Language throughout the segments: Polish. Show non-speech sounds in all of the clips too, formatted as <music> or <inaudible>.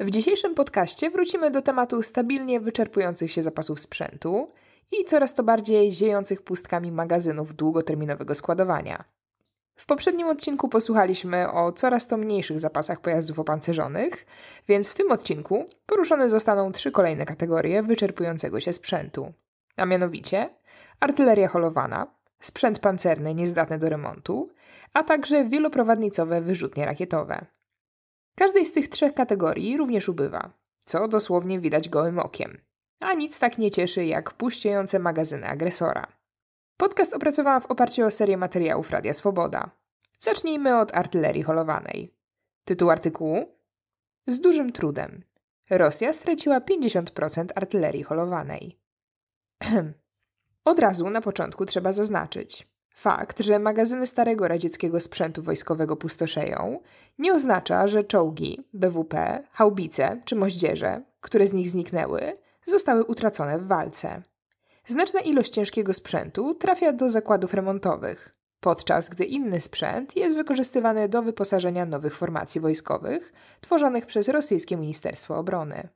W dzisiejszym podcaście wrócimy do tematu stabilnie wyczerpujących się zapasów sprzętu i coraz to bardziej ziejących pustkami magazynów długoterminowego składowania. W poprzednim odcinku posłuchaliśmy o coraz to mniejszych zapasach pojazdów opancerzonych, więc w tym odcinku poruszone zostaną trzy kolejne kategorie wyczerpującego się sprzętu, a mianowicie artyleria holowana, sprzęt pancerny niezdatny do remontu, a także wieloprowadnicowe wyrzutnie rakietowe. Każdej z tych trzech kategorii również ubywa, co dosłownie widać gołym okiem. A nic tak nie cieszy jak puściejące magazyny agresora. Podcast opracowałam w oparciu o serię materiałów Radia Swoboda. Zacznijmy od artylerii holowanej. Tytuł artykułu? Z dużym trudem. Rosja straciła 50% artylerii holowanej. <clears throat> Od razu na początku trzeba zaznaczyć, Fakt, że magazyny starego radzieckiego sprzętu wojskowego pustoszeją, nie oznacza, że czołgi, BWP, haubice czy moździerze, które z nich zniknęły, zostały utracone w walce. Znaczna ilość ciężkiego sprzętu trafia do zakładów remontowych, podczas gdy inny sprzęt jest wykorzystywany do wyposażenia nowych formacji wojskowych tworzonych przez rosyjskie Ministerstwo Obrony.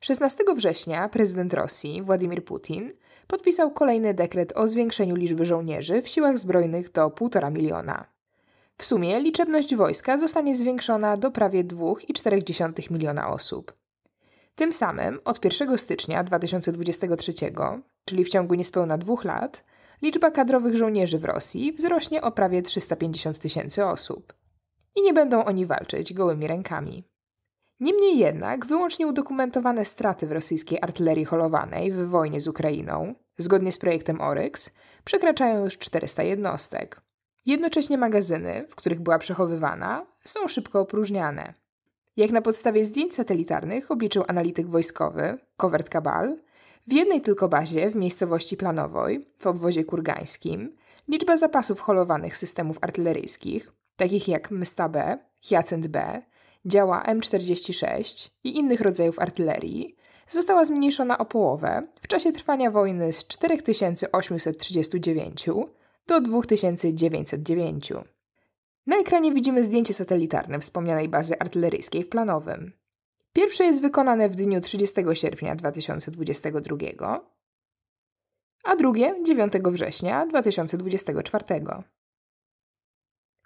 16 września prezydent Rosji Władimir Putin podpisał kolejny dekret o zwiększeniu liczby żołnierzy w siłach zbrojnych do 1,5 miliona. W sumie liczebność wojska zostanie zwiększona do prawie 2,4 miliona osób. Tym samym od 1 stycznia 2023, czyli w ciągu niespełna dwóch lat, liczba kadrowych żołnierzy w Rosji wzrośnie o prawie 350 tysięcy osób. I nie będą oni walczyć gołymi rękami. Niemniej jednak, wyłącznie udokumentowane straty w rosyjskiej artylerii holowanej w wojnie z Ukrainą, zgodnie z projektem Oryx, przekraczają już 400 jednostek. Jednocześnie magazyny, w których była przechowywana, są szybko opróżniane. Jak na podstawie zdjęć satelitarnych obliczył analityk wojskowy Covert Kabal, w jednej tylko bazie w miejscowości Planowoj, w obwozie kurgańskim, liczba zapasów holowanych systemów artyleryjskich, takich jak Msta B, Hiacent B, działa M46 i innych rodzajów artylerii, została zmniejszona o połowę w czasie trwania wojny z 4839 do 2909. Na ekranie widzimy zdjęcie satelitarne wspomnianej bazy artyleryjskiej w Planowym. Pierwsze jest wykonane w dniu 30 sierpnia 2022, a drugie 9 września 2024.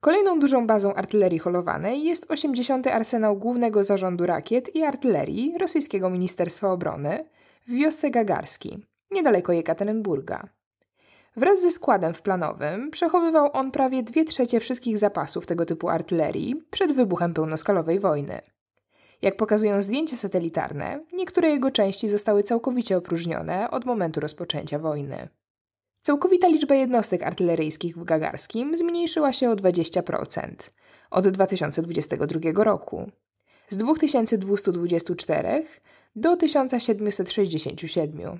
Kolejną dużą bazą artylerii holowanej jest 80. Arsenał Głównego Zarządu Rakiet i Artylerii Rosyjskiego Ministerstwa Obrony w wiosce Gagarski, niedaleko Jekaterynburga. Wraz ze składem w planowym przechowywał on prawie 2 trzecie wszystkich zapasów tego typu artylerii przed wybuchem pełnoskalowej wojny. Jak pokazują zdjęcia satelitarne, niektóre jego części zostały całkowicie opróżnione od momentu rozpoczęcia wojny. Całkowita liczba jednostek artyleryjskich w Gagarskim zmniejszyła się o 20% od 2022 roku z 2224 do 1767.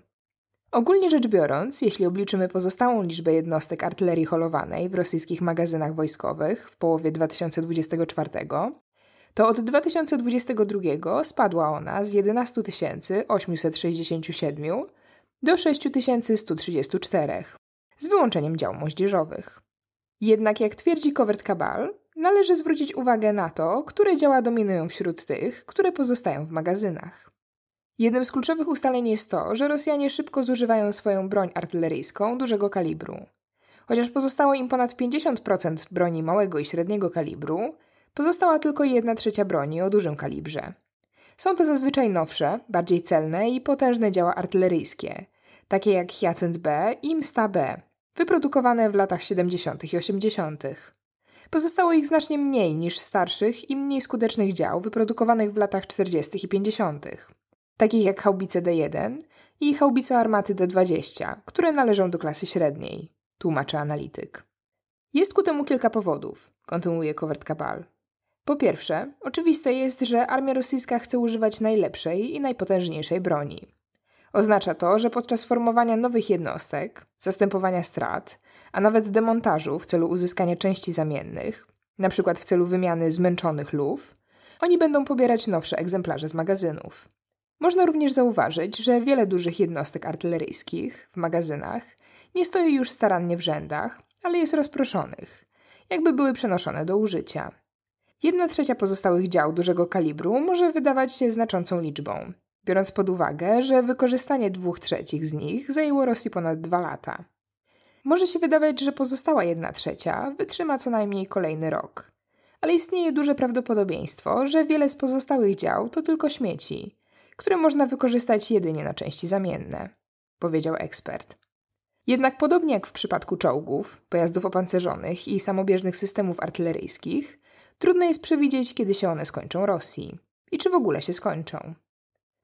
Ogólnie rzecz biorąc, jeśli obliczymy pozostałą liczbę jednostek artylerii holowanej w rosyjskich magazynach wojskowych w połowie 2024, to od 2022 spadła ona z 11 867 do 6134, z wyłączeniem dział moździerzowych. Jednak jak twierdzi Covert Cabal, należy zwrócić uwagę na to, które działa dominują wśród tych, które pozostają w magazynach. Jednym z kluczowych ustaleń jest to, że Rosjanie szybko zużywają swoją broń artyleryjską dużego kalibru. Chociaż pozostało im ponad 50% broni małego i średniego kalibru, pozostała tylko 1 trzecia broni o dużym kalibrze są to zazwyczaj nowsze, bardziej celne i potężne działa artyleryjskie, takie jak Hyacinth B i Msta B, wyprodukowane w latach 70. i 80. Pozostało ich znacznie mniej niż starszych i mniej skutecznych dział wyprodukowanych w latach 40. i 50., takich jak haubice D1 i haubice armaty D20, które należą do klasy średniej, tłumaczy analityk. Jest ku temu kilka powodów, kontynuuje Kowert Kabal. Po pierwsze, oczywiste jest, że armia rosyjska chce używać najlepszej i najpotężniejszej broni. Oznacza to, że podczas formowania nowych jednostek, zastępowania strat, a nawet demontażu w celu uzyskania części zamiennych, np. w celu wymiany zmęczonych luf, oni będą pobierać nowsze egzemplarze z magazynów. Można również zauważyć, że wiele dużych jednostek artyleryjskich w magazynach nie stoi już starannie w rzędach, ale jest rozproszonych, jakby były przenoszone do użycia. Jedna trzecia pozostałych dział dużego kalibru może wydawać się znaczącą liczbą, biorąc pod uwagę, że wykorzystanie dwóch trzecich z nich zajęło Rosji ponad dwa lata. Może się wydawać, że pozostała jedna trzecia wytrzyma co najmniej kolejny rok, ale istnieje duże prawdopodobieństwo, że wiele z pozostałych dział to tylko śmieci, które można wykorzystać jedynie na części zamienne, powiedział ekspert. Jednak podobnie jak w przypadku czołgów, pojazdów opancerzonych i samobieżnych systemów artyleryjskich, Trudno jest przewidzieć, kiedy się one skończą Rosji i czy w ogóle się skończą.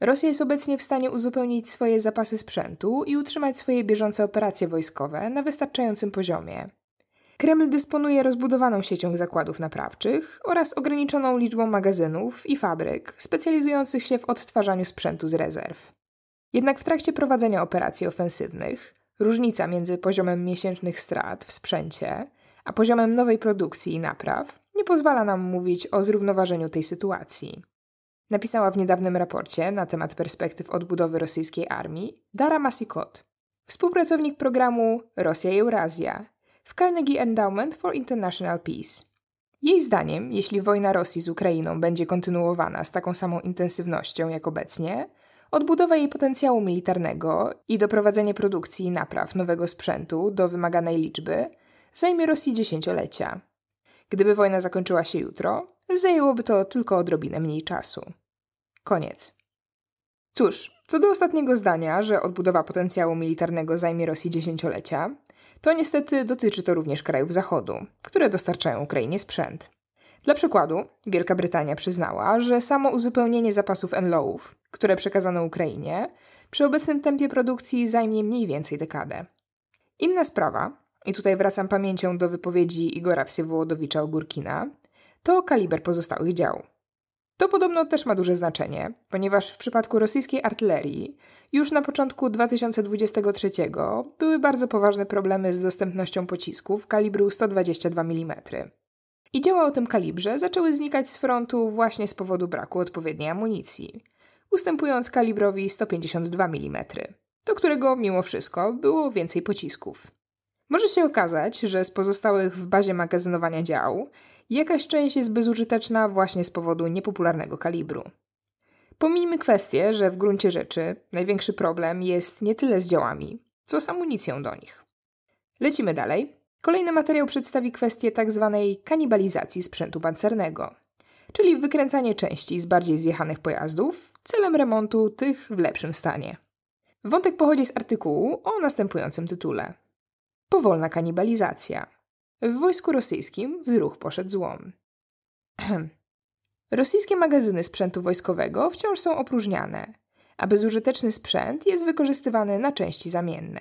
Rosja jest obecnie w stanie uzupełnić swoje zapasy sprzętu i utrzymać swoje bieżące operacje wojskowe na wystarczającym poziomie. Kreml dysponuje rozbudowaną siecią zakładów naprawczych oraz ograniczoną liczbą magazynów i fabryk specjalizujących się w odtwarzaniu sprzętu z rezerw. Jednak w trakcie prowadzenia operacji ofensywnych różnica między poziomem miesięcznych strat w sprzęcie a poziomem nowej produkcji i napraw nie pozwala nam mówić o zrównoważeniu tej sytuacji. Napisała w niedawnym raporcie na temat perspektyw odbudowy rosyjskiej armii Dara Masikot, współpracownik programu Rosja i Eurazja w Carnegie Endowment for International Peace. Jej zdaniem, jeśli wojna Rosji z Ukrainą będzie kontynuowana z taką samą intensywnością jak obecnie, odbudowa jej potencjału militarnego i doprowadzenie produkcji i napraw nowego sprzętu do wymaganej liczby zajmie Rosji dziesięciolecia. Gdyby wojna zakończyła się jutro, zajęłoby to tylko odrobinę mniej czasu. Koniec. Cóż, co do ostatniego zdania, że odbudowa potencjału militarnego zajmie Rosji dziesięciolecia, to niestety dotyczy to również krajów Zachodu, które dostarczają Ukrainie sprzęt. Dla przykładu, Wielka Brytania przyznała, że samo uzupełnienie zapasów NLO-ów, które przekazano Ukrainie, przy obecnym tempie produkcji zajmie mniej więcej dekadę. Inna sprawa i tutaj wracam pamięcią do wypowiedzi Igora Wsiewołodowicza-Ogórkina, to kaliber pozostałych dział. To podobno też ma duże znaczenie, ponieważ w przypadku rosyjskiej artylerii już na początku 2023 były bardzo poważne problemy z dostępnością pocisków kalibru 122 mm. I działa o tym kalibrze zaczęły znikać z frontu właśnie z powodu braku odpowiedniej amunicji, ustępując kalibrowi 152 mm, do którego mimo wszystko było więcej pocisków. Może się okazać, że z pozostałych w bazie magazynowania dział jakaś część jest bezużyteczna właśnie z powodu niepopularnego kalibru. Pomijmy kwestię, że w gruncie rzeczy największy problem jest nie tyle z działami, co z amunicją do nich. Lecimy dalej. Kolejny materiał przedstawi kwestię tzw. Tak kanibalizacji sprzętu pancernego, czyli wykręcanie części z bardziej zjechanych pojazdów celem remontu tych w lepszym stanie. Wątek pochodzi z artykułu o następującym tytule – Powolna kanibalizacja. W wojsku rosyjskim wzruch poszedł złom. Rosyjskie magazyny sprzętu wojskowego wciąż są opróżniane, a bezużyteczny sprzęt jest wykorzystywany na części zamienne.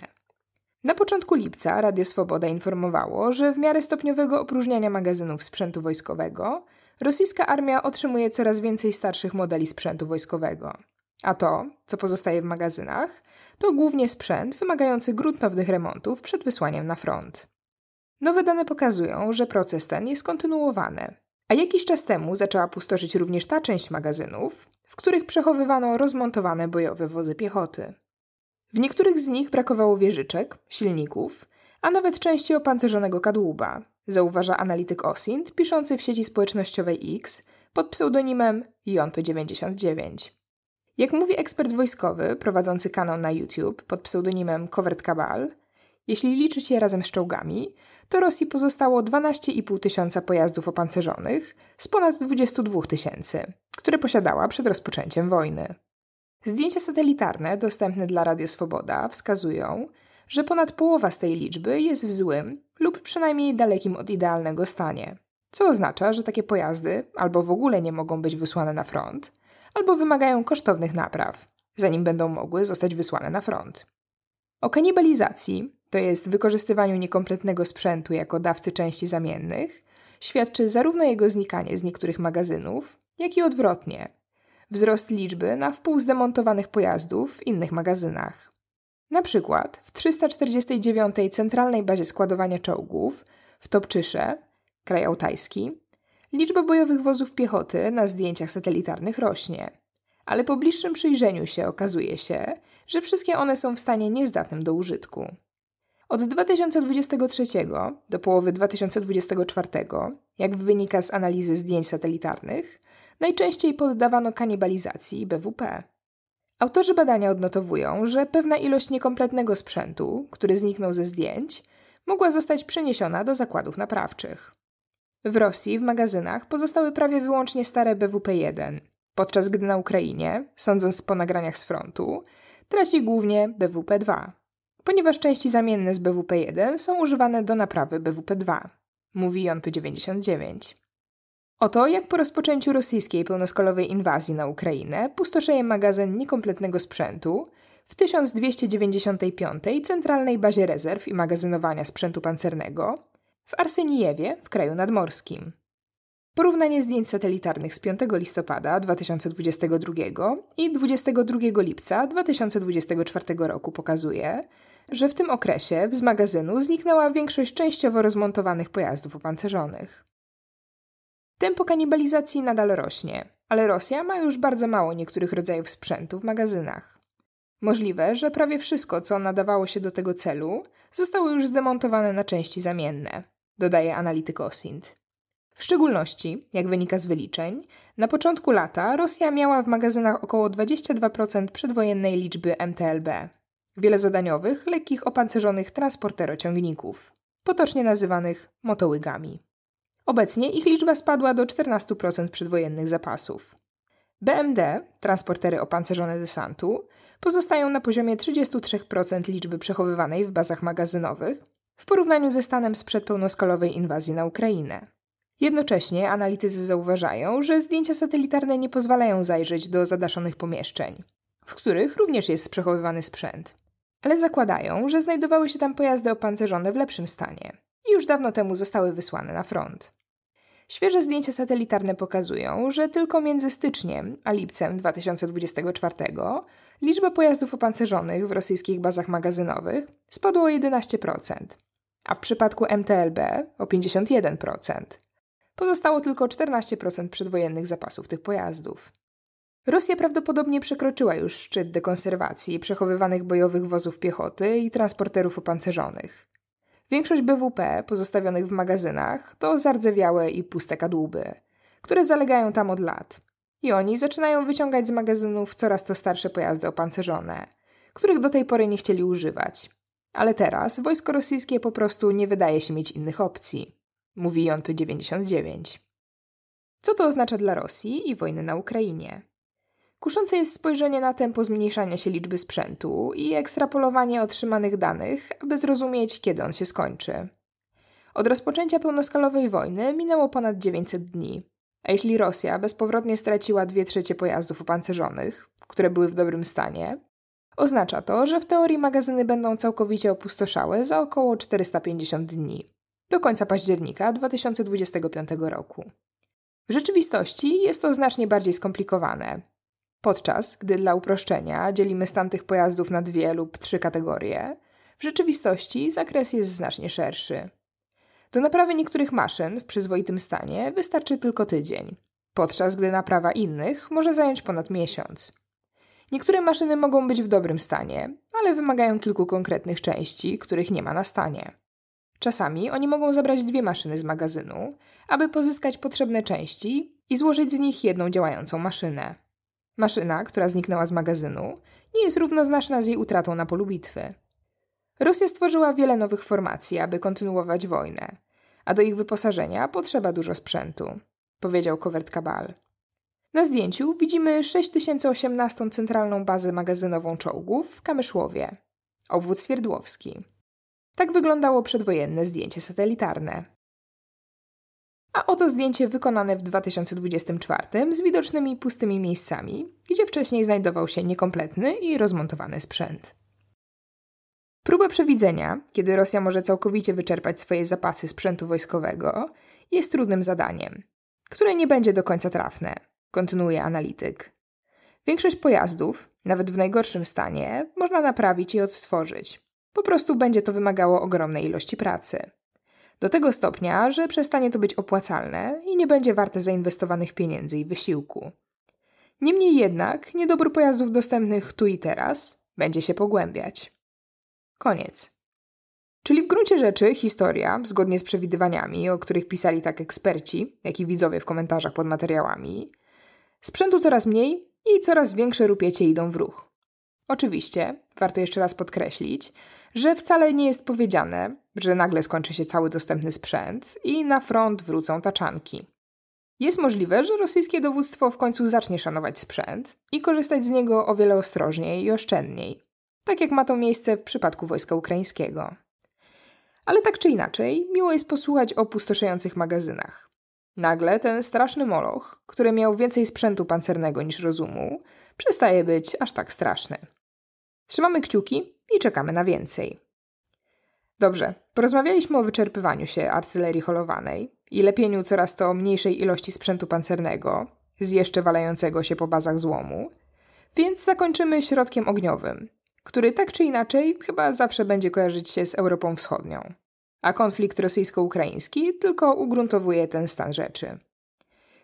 Na początku lipca Radio Swoboda informowało, że w miarę stopniowego opróżniania magazynów sprzętu wojskowego rosyjska armia otrzymuje coraz więcej starszych modeli sprzętu wojskowego. A to, co pozostaje w magazynach, to głównie sprzęt wymagający gruntownych remontów przed wysłaniem na front. Nowe dane pokazują, że proces ten jest kontynuowany, a jakiś czas temu zaczęła pustoszyć również ta część magazynów, w których przechowywano rozmontowane bojowe wozy piechoty. W niektórych z nich brakowało wieżyczek, silników, a nawet części opancerzonego kadłuba, zauważa analityk OSINT piszący w sieci społecznościowej X pod pseudonimem JONP99. Jak mówi ekspert wojskowy prowadzący kanał na YouTube pod pseudonimem Covert Cabal, jeśli liczyć je razem z czołgami, to Rosji pozostało 12,5 tysiąca pojazdów opancerzonych z ponad 22 tysięcy, które posiadała przed rozpoczęciem wojny. Zdjęcia satelitarne dostępne dla Radio Swoboda wskazują, że ponad połowa z tej liczby jest w złym lub przynajmniej dalekim od idealnego stanie, co oznacza, że takie pojazdy albo w ogóle nie mogą być wysłane na front – albo wymagają kosztownych napraw, zanim będą mogły zostać wysłane na front. O kanibalizacji, to jest wykorzystywaniu niekompletnego sprzętu jako dawcy części zamiennych, świadczy zarówno jego znikanie z niektórych magazynów, jak i odwrotnie wzrost liczby na wpół zdemontowanych pojazdów w innych magazynach. Na przykład w 349 Centralnej Bazie Składowania Czołgów w Topczysze, krajałtajski, Liczba bojowych wozów piechoty na zdjęciach satelitarnych rośnie, ale po bliższym przyjrzeniu się okazuje się, że wszystkie one są w stanie niezdatnym do użytku. Od 2023 do połowy 2024, jak wynika z analizy zdjęć satelitarnych, najczęściej poddawano kanibalizacji BWP. Autorzy badania odnotowują, że pewna ilość niekompletnego sprzętu, który zniknął ze zdjęć, mogła zostać przeniesiona do zakładów naprawczych. W Rosji w magazynach pozostały prawie wyłącznie stare BWP-1, podczas gdy na Ukrainie, sądząc po nagraniach z frontu, traci głównie BWP-2, ponieważ części zamienne z BWP-1 są używane do naprawy BWP-2, mówi onp 99 Oto jak po rozpoczęciu rosyjskiej pełnoskalowej inwazji na Ukrainę pustoszeje magazyn niekompletnego sprzętu w 1295 Centralnej Bazie Rezerw i Magazynowania Sprzętu Pancernego w Arsynijewie w kraju nadmorskim. Porównanie zdjęć satelitarnych z 5 listopada 2022 i 22 lipca 2024 roku pokazuje, że w tym okresie z magazynu zniknęła większość częściowo rozmontowanych pojazdów opancerzonych. Tempo kanibalizacji nadal rośnie, ale Rosja ma już bardzo mało niektórych rodzajów sprzętu w magazynach. Możliwe, że prawie wszystko, co nadawało się do tego celu, zostało już zdemontowane na części zamienne dodaje analityk OSINT. W szczególności, jak wynika z wyliczeń, na początku lata Rosja miała w magazynach około 22% przedwojennej liczby MTLB, wielozadaniowych, lekkich opancerzonych transporterociągników, potocznie nazywanych motołygami. Obecnie ich liczba spadła do 14% przedwojennych zapasów. BMD, transportery opancerzone desantu, pozostają na poziomie 33% liczby przechowywanej w bazach magazynowych, w porównaniu ze stanem sprzed pełnoskalowej inwazji na Ukrainę. Jednocześnie analitycy zauważają, że zdjęcia satelitarne nie pozwalają zajrzeć do zadaszonych pomieszczeń, w których również jest przechowywany sprzęt. Ale zakładają, że znajdowały się tam pojazdy opancerzone w lepszym stanie i już dawno temu zostały wysłane na front. Świeże zdjęcia satelitarne pokazują, że tylko między styczniem a lipcem 2024 liczba pojazdów opancerzonych w rosyjskich bazach magazynowych spadła o 11%, a w przypadku MTLB o 51%. Pozostało tylko 14% przedwojennych zapasów tych pojazdów. Rosja prawdopodobnie przekroczyła już szczyt dekonserwacji przechowywanych bojowych wozów piechoty i transporterów opancerzonych. Większość BWP pozostawionych w magazynach to zardzewiałe i puste kadłuby, które zalegają tam od lat, i oni zaczynają wyciągać z magazynów coraz to starsze pojazdy opancerzone, których do tej pory nie chcieli używać. Ale teraz wojsko rosyjskie po prostu nie wydaje się mieć innych opcji, mówi JP-99. Co to oznacza dla Rosji i wojny na Ukrainie? Kuszące jest spojrzenie na tempo zmniejszania się liczby sprzętu i ekstrapolowanie otrzymanych danych, aby zrozumieć, kiedy on się skończy. Od rozpoczęcia pełnoskalowej wojny minęło ponad 900 dni, a jeśli Rosja bezpowrotnie straciła dwie trzecie pojazdów opancerzonych, które były w dobrym stanie, oznacza to, że w teorii magazyny będą całkowicie opustoszałe za około 450 dni, do końca października 2025 roku. W rzeczywistości jest to znacznie bardziej skomplikowane. Podczas gdy dla uproszczenia dzielimy stan tych pojazdów na dwie lub trzy kategorie, w rzeczywistości zakres jest znacznie szerszy. Do naprawy niektórych maszyn w przyzwoitym stanie wystarczy tylko tydzień, podczas gdy naprawa innych może zająć ponad miesiąc. Niektóre maszyny mogą być w dobrym stanie, ale wymagają kilku konkretnych części, których nie ma na stanie. Czasami oni mogą zabrać dwie maszyny z magazynu, aby pozyskać potrzebne części i złożyć z nich jedną działającą maszynę. Maszyna, która zniknęła z magazynu, nie jest równoznaczna z jej utratą na polu bitwy. Rosja stworzyła wiele nowych formacji, aby kontynuować wojnę, a do ich wyposażenia potrzeba dużo sprzętu, powiedział Covert Cabal. Na zdjęciu widzimy 6018 centralną bazę magazynową czołgów w Kamyszłowie, obwód Swierdłowski. Tak wyglądało przedwojenne zdjęcie satelitarne. A oto zdjęcie wykonane w 2024 z widocznymi pustymi miejscami, gdzie wcześniej znajdował się niekompletny i rozmontowany sprzęt. Próba przewidzenia, kiedy Rosja może całkowicie wyczerpać swoje zapasy sprzętu wojskowego, jest trudnym zadaniem, które nie będzie do końca trafne, kontynuuje analityk. Większość pojazdów, nawet w najgorszym stanie, można naprawić i odtworzyć. Po prostu będzie to wymagało ogromnej ilości pracy. Do tego stopnia, że przestanie to być opłacalne i nie będzie warte zainwestowanych pieniędzy i wysiłku. Niemniej jednak, niedobór pojazdów dostępnych tu i teraz będzie się pogłębiać. Koniec. Czyli w gruncie rzeczy historia, zgodnie z przewidywaniami, o których pisali tak eksperci, jak i widzowie w komentarzach pod materiałami, sprzętu coraz mniej i coraz większe rupiecie idą w ruch. Oczywiście, warto jeszcze raz podkreślić, że wcale nie jest powiedziane, że nagle skończy się cały dostępny sprzęt i na front wrócą taczanki. Jest możliwe, że rosyjskie dowództwo w końcu zacznie szanować sprzęt i korzystać z niego o wiele ostrożniej i oszczędniej tak jak ma to miejsce w przypadku wojska ukraińskiego. Ale tak czy inaczej, miło jest posłuchać o pustoszających magazynach. Nagle ten straszny moloch, który miał więcej sprzętu pancernego niż rozumu, przestaje być aż tak straszny. Trzymamy kciuki i czekamy na więcej. Dobrze, porozmawialiśmy o wyczerpywaniu się artylerii holowanej i lepieniu coraz to mniejszej ilości sprzętu pancernego z jeszcze walającego się po bazach złomu, więc zakończymy środkiem ogniowym, który tak czy inaczej chyba zawsze będzie kojarzyć się z Europą Wschodnią. A konflikt rosyjsko-ukraiński tylko ugruntowuje ten stan rzeczy.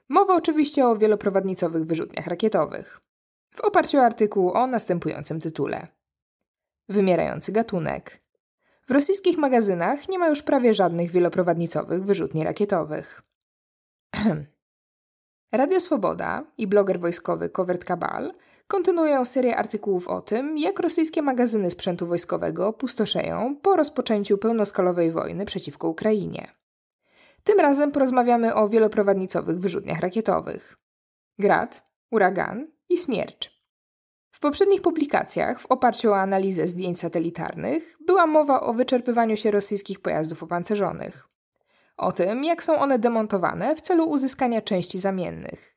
Mowa oczywiście o wieloprowadnicowych wyrzutniach rakietowych. W oparciu o artykuł o następującym tytule: Wymierający gatunek. W rosyjskich magazynach nie ma już prawie żadnych wieloprowadnicowych wyrzutni rakietowych. <clears throat> Radio Swoboda i bloger wojskowy Covert Kabal kontynuują serię artykułów o tym, jak rosyjskie magazyny sprzętu wojskowego pustoszeją po rozpoczęciu pełnoskalowej wojny przeciwko Ukrainie. Tym razem porozmawiamy o wieloprowadnicowych wyrzutniach rakietowych. Grad, Uragan i Smiercz. W poprzednich publikacjach, w oparciu o analizę zdjęć satelitarnych, była mowa o wyczerpywaniu się rosyjskich pojazdów opancerzonych. O tym, jak są one demontowane w celu uzyskania części zamiennych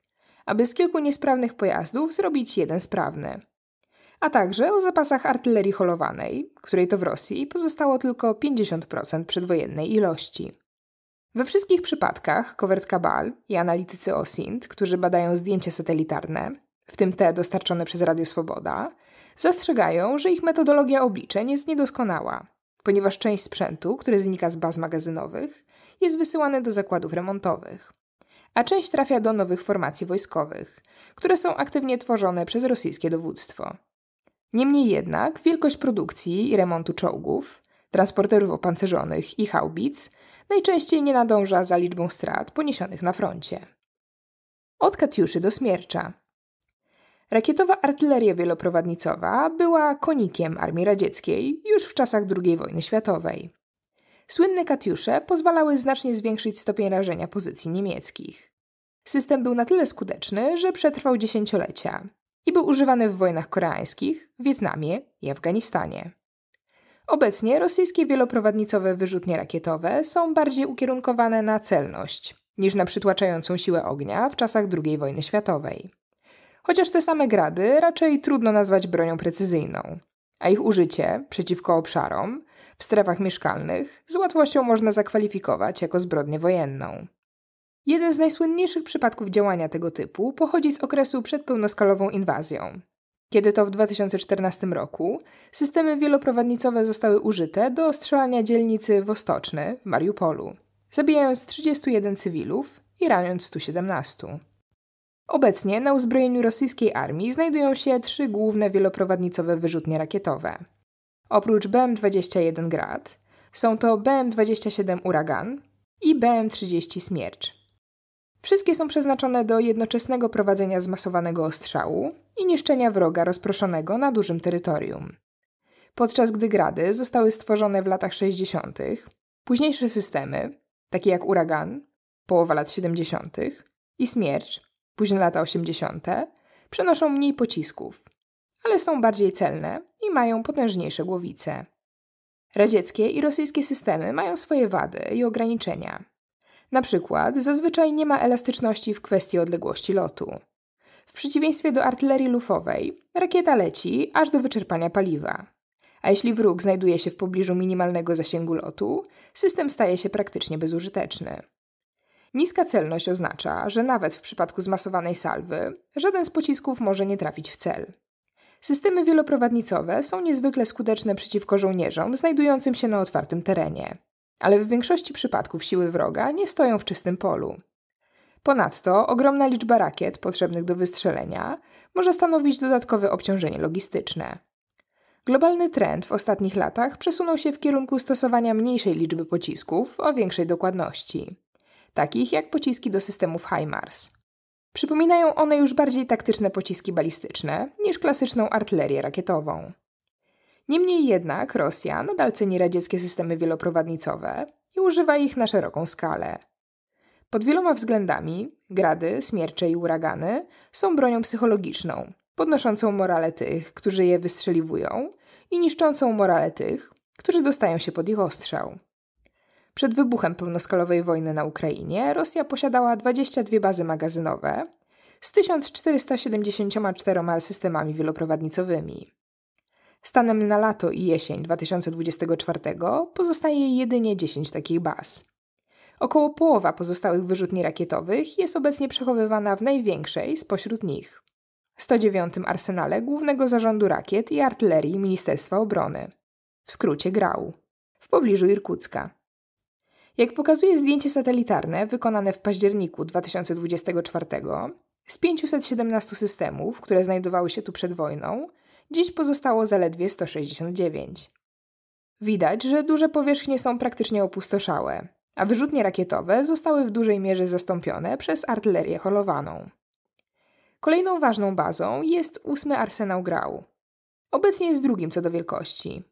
aby z kilku niesprawnych pojazdów zrobić jeden sprawny. A także o zapasach artylerii holowanej, której to w Rosji pozostało tylko 50% przedwojennej ilości. We wszystkich przypadkach Covert Kabal i analitycy OSINT, którzy badają zdjęcia satelitarne, w tym te dostarczone przez Radio Swoboda, zastrzegają, że ich metodologia obliczeń jest niedoskonała, ponieważ część sprzętu, który znika z baz magazynowych, jest wysyłane do zakładów remontowych a część trafia do nowych formacji wojskowych, które są aktywnie tworzone przez rosyjskie dowództwo. Niemniej jednak wielkość produkcji i remontu czołgów, transporterów opancerzonych i haubic najczęściej nie nadąża za liczbą strat poniesionych na froncie. Od Katiuszy do Smiercza. Rakietowa artyleria wieloprowadnicowa była konikiem Armii Radzieckiej już w czasach II wojny światowej. Słynne Katiusze pozwalały znacznie zwiększyć stopień rażenia pozycji niemieckich. System był na tyle skuteczny, że przetrwał dziesięciolecia i był używany w wojnach koreańskich, Wietnamie i Afganistanie. Obecnie rosyjskie wieloprowadnicowe wyrzutnie rakietowe są bardziej ukierunkowane na celność niż na przytłaczającą siłę ognia w czasach II wojny światowej. Chociaż te same grady raczej trudno nazwać bronią precyzyjną, a ich użycie przeciwko obszarom w strefach mieszkalnych z łatwością można zakwalifikować jako zbrodnię wojenną. Jeden z najsłynniejszych przypadków działania tego typu pochodzi z okresu przed pełnoskalową inwazją, kiedy to w 2014 roku systemy wieloprowadnicowe zostały użyte do ostrzelania dzielnicy Wostoczny w Mariupolu, zabijając 31 cywilów i raniąc 117. Obecnie na uzbrojeniu rosyjskiej armii znajdują się trzy główne wieloprowadnicowe wyrzutnie rakietowe Oprócz BM-21 Grad są to BM-27 Uragan i BM-30 Smiercz. Wszystkie są przeznaczone do jednoczesnego prowadzenia zmasowanego ostrzału i niszczenia wroga rozproszonego na dużym terytorium. Podczas gdy grady zostały stworzone w latach 60., późniejsze systemy, takie jak Uragan, połowa lat 70., i Smierć późne lata 80., przenoszą mniej pocisków, ale są bardziej celne i mają potężniejsze głowice. Radzieckie i rosyjskie systemy mają swoje wady i ograniczenia. Na przykład zazwyczaj nie ma elastyczności w kwestii odległości lotu. W przeciwieństwie do artylerii lufowej, rakieta leci aż do wyczerpania paliwa. A jeśli wróg znajduje się w pobliżu minimalnego zasięgu lotu, system staje się praktycznie bezużyteczny. Niska celność oznacza, że nawet w przypadku zmasowanej salwy, żaden z pocisków może nie trafić w cel. Systemy wieloprowadnicowe są niezwykle skuteczne przeciwko żołnierzom znajdującym się na otwartym terenie, ale w większości przypadków siły wroga nie stoją w czystym polu. Ponadto ogromna liczba rakiet potrzebnych do wystrzelenia może stanowić dodatkowe obciążenie logistyczne. Globalny trend w ostatnich latach przesunął się w kierunku stosowania mniejszej liczby pocisków o większej dokładności, takich jak pociski do systemów HIMARS. Przypominają one już bardziej taktyczne pociski balistyczne niż klasyczną artylerię rakietową. Niemniej jednak Rosja nadal ceni radzieckie systemy wieloprowadnicowe i używa ich na szeroką skalę. Pod wieloma względami grady, smiercze i uragany są bronią psychologiczną, podnoszącą morale tych, którzy je wystrzeliwują i niszczącą morale tych, którzy dostają się pod ich ostrzał. Przed wybuchem pełnoskalowej wojny na Ukrainie Rosja posiadała 22 bazy magazynowe z 1474 systemami wieloprowadnicowymi. Stanem na lato i jesień 2024 pozostaje jedynie 10 takich baz. Około połowa pozostałych wyrzutni rakietowych jest obecnie przechowywana w największej spośród nich 109 Arsenale Głównego Zarządu Rakiet i Artylerii Ministerstwa Obrony, w skrócie GRAU, w pobliżu Irkucka. Jak pokazuje zdjęcie satelitarne wykonane w październiku 2024, z 517 systemów, które znajdowały się tu przed wojną, dziś pozostało zaledwie 169. Widać, że duże powierzchnie są praktycznie opustoszałe, a wyrzutnie rakietowe zostały w dużej mierze zastąpione przez artylerię holowaną. Kolejną ważną bazą jest ósmy arsenał Grau. Obecnie jest drugim co do wielkości,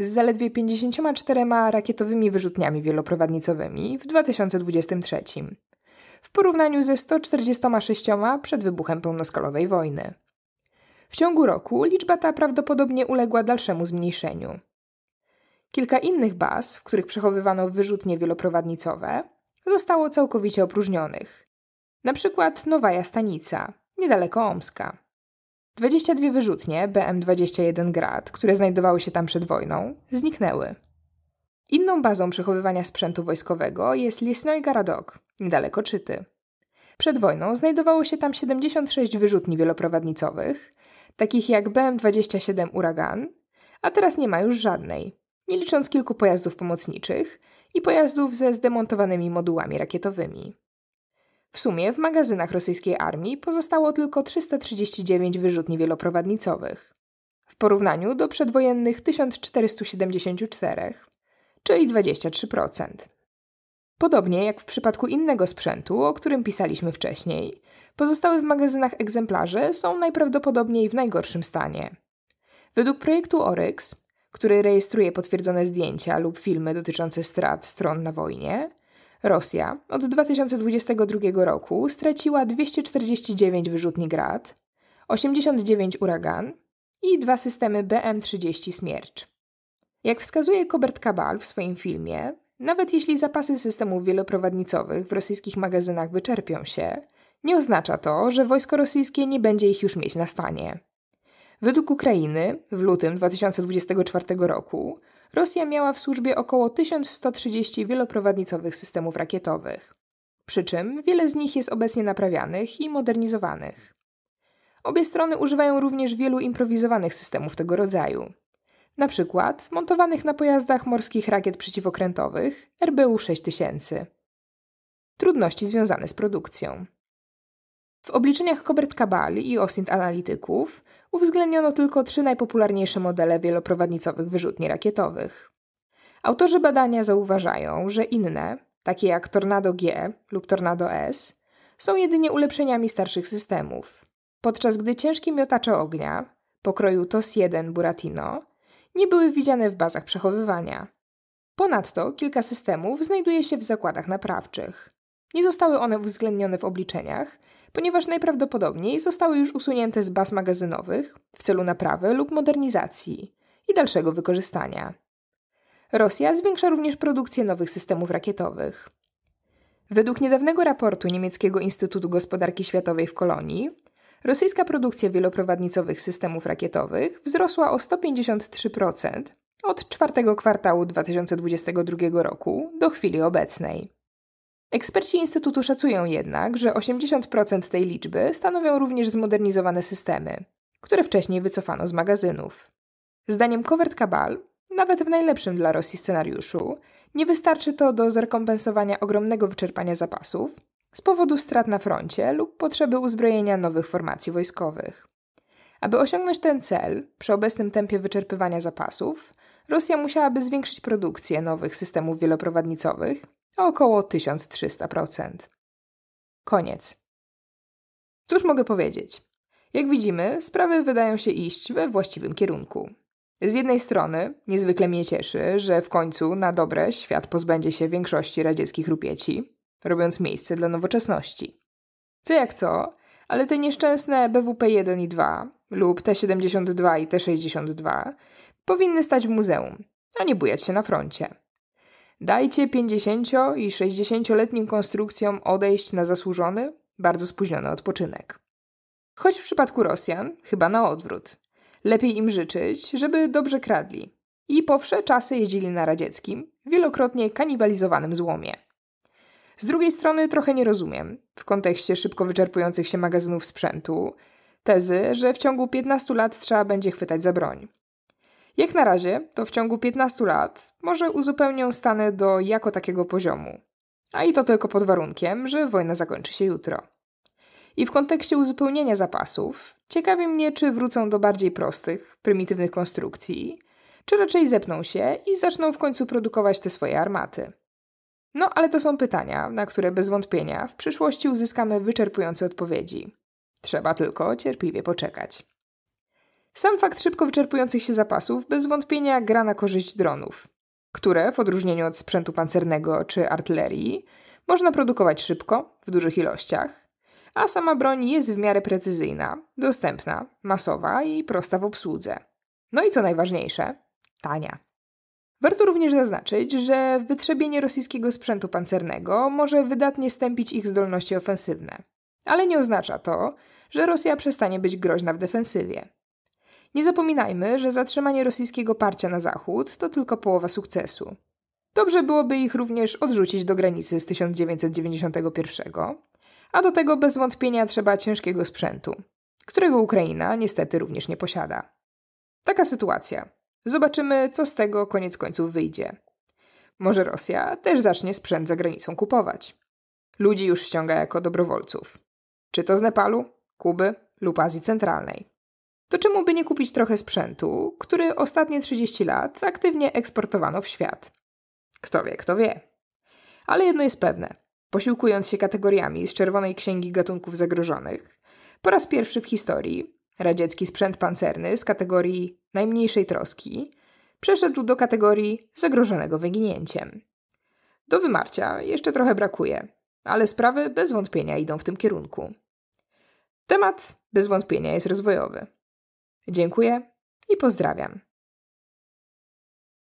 z zaledwie 54 rakietowymi wyrzutniami wieloprowadnicowymi w 2023, w porównaniu ze 146 przed wybuchem pełnoskalowej wojny. W ciągu roku liczba ta prawdopodobnie uległa dalszemu zmniejszeniu. Kilka innych baz, w których przechowywano wyrzutnie wieloprowadnicowe, zostało całkowicie opróżnionych. Na przykład Nowaja Stanica, niedaleko Omska. 22 wyrzutnie BM-21 Grad, które znajdowały się tam przed wojną, zniknęły. Inną bazą przechowywania sprzętu wojskowego jest Lisnoj Garadok, niedaleko Czyty. Przed wojną znajdowało się tam 76 wyrzutni wieloprowadnicowych, takich jak BM-27 Uragan, a teraz nie ma już żadnej, nie licząc kilku pojazdów pomocniczych i pojazdów ze zdemontowanymi modułami rakietowymi. W sumie w magazynach rosyjskiej armii pozostało tylko 339 wyrzutni wieloprowadnicowych, w porównaniu do przedwojennych 1474, czyli 23%. Podobnie jak w przypadku innego sprzętu, o którym pisaliśmy wcześniej, pozostałe w magazynach egzemplarze są najprawdopodobniej w najgorszym stanie. Według projektu ORYX, który rejestruje potwierdzone zdjęcia lub filmy dotyczące strat stron na wojnie, Rosja od 2022 roku straciła 249 wyrzutni grad, 89 uragan i dwa systemy BM-30 Smierć. Jak wskazuje Kobert Kabal w swoim filmie, nawet jeśli zapasy systemów wieloprowadnicowych w rosyjskich magazynach wyczerpią się, nie oznacza to, że wojsko rosyjskie nie będzie ich już mieć na stanie. Według Ukrainy w lutym 2024 roku Rosja miała w służbie około 1130 wieloprowadnicowych systemów rakietowych. Przy czym wiele z nich jest obecnie naprawianych i modernizowanych. Obie strony używają również wielu improwizowanych systemów tego rodzaju. Na przykład montowanych na pojazdach morskich rakiet przeciwokrętowych RBU 6000. Trudności związane z produkcją. W obliczeniach Kobert Kabali i Osint analityków uwzględniono tylko trzy najpopularniejsze modele wieloprowadnicowych wyrzutni rakietowych. Autorzy badania zauważają, że inne, takie jak Tornado G lub Tornado S, są jedynie ulepszeniami starszych systemów, podczas gdy ciężkie miotacze ognia, pokroju TOS-1 Buratino, nie były widziane w bazach przechowywania. Ponadto kilka systemów znajduje się w zakładach naprawczych. Nie zostały one uwzględnione w obliczeniach, ponieważ najprawdopodobniej zostały już usunięte z baz magazynowych w celu naprawy lub modernizacji i dalszego wykorzystania. Rosja zwiększa również produkcję nowych systemów rakietowych. Według niedawnego raportu Niemieckiego Instytutu Gospodarki Światowej w Kolonii, rosyjska produkcja wieloprowadnicowych systemów rakietowych wzrosła o 153% od czwartego kwartału 2022 roku do chwili obecnej. Eksperci Instytutu szacują jednak, że 80% tej liczby stanowią również zmodernizowane systemy, które wcześniej wycofano z magazynów. Zdaniem Covert Cabal, nawet w najlepszym dla Rosji scenariuszu, nie wystarczy to do zrekompensowania ogromnego wyczerpania zapasów z powodu strat na froncie lub potrzeby uzbrojenia nowych formacji wojskowych. Aby osiągnąć ten cel, przy obecnym tempie wyczerpywania zapasów, Rosja musiałaby zwiększyć produkcję nowych systemów wieloprowadnicowych około 1300%. Koniec. Cóż mogę powiedzieć? Jak widzimy, sprawy wydają się iść we właściwym kierunku. Z jednej strony niezwykle mnie cieszy, że w końcu na dobre świat pozbędzie się większości radzieckich rupieci, robiąc miejsce dla nowoczesności. Co jak co, ale te nieszczęsne BWP 1 i 2 lub T72 i T62 powinny stać w muzeum, a nie bujać się na froncie. Dajcie 50- i 60-letnim konstrukcjom odejść na zasłużony, bardzo spóźniony odpoczynek. Choć w przypadku Rosjan, chyba na odwrót. Lepiej im życzyć, żeby dobrze kradli. I powsze czasy jeździli na radzieckim, wielokrotnie kanibalizowanym złomie. Z drugiej strony trochę nie rozumiem, w kontekście szybko wyczerpujących się magazynów sprzętu, tezy, że w ciągu 15 lat trzeba będzie chwytać za broń. Jak na razie, to w ciągu 15 lat może uzupełnią Stany do jako takiego poziomu. A i to tylko pod warunkiem, że wojna zakończy się jutro. I w kontekście uzupełnienia zapasów, ciekawi mnie, czy wrócą do bardziej prostych, prymitywnych konstrukcji, czy raczej zepną się i zaczną w końcu produkować te swoje armaty. No ale to są pytania, na które bez wątpienia w przyszłości uzyskamy wyczerpujące odpowiedzi. Trzeba tylko cierpliwie poczekać. Sam fakt szybko wyczerpujących się zapasów bez wątpienia gra na korzyść dronów, które w odróżnieniu od sprzętu pancernego czy artylerii można produkować szybko, w dużych ilościach, a sama broń jest w miarę precyzyjna, dostępna, masowa i prosta w obsłudze. No i co najważniejsze, tania. Warto również zaznaczyć, że wytrzebienie rosyjskiego sprzętu pancernego może wydatnie stępić ich zdolności ofensywne. Ale nie oznacza to, że Rosja przestanie być groźna w defensywie. Nie zapominajmy, że zatrzymanie rosyjskiego parcia na zachód to tylko połowa sukcesu. Dobrze byłoby ich również odrzucić do granicy z 1991, a do tego bez wątpienia trzeba ciężkiego sprzętu, którego Ukraina niestety również nie posiada. Taka sytuacja. Zobaczymy, co z tego koniec końców wyjdzie. Może Rosja też zacznie sprzęt za granicą kupować. Ludzi już ściąga jako dobrowolców. Czy to z Nepalu, Kuby lub Azji Centralnej to czemu by nie kupić trochę sprzętu, który ostatnie 30 lat aktywnie eksportowano w świat? Kto wie, kto wie. Ale jedno jest pewne. Posiłkując się kategoriami z Czerwonej Księgi Gatunków Zagrożonych, po raz pierwszy w historii radziecki sprzęt pancerny z kategorii najmniejszej troski przeszedł do kategorii zagrożonego wyginięciem. Do wymarcia jeszcze trochę brakuje, ale sprawy bez wątpienia idą w tym kierunku. Temat bez wątpienia jest rozwojowy. Dziękuję i pozdrawiam.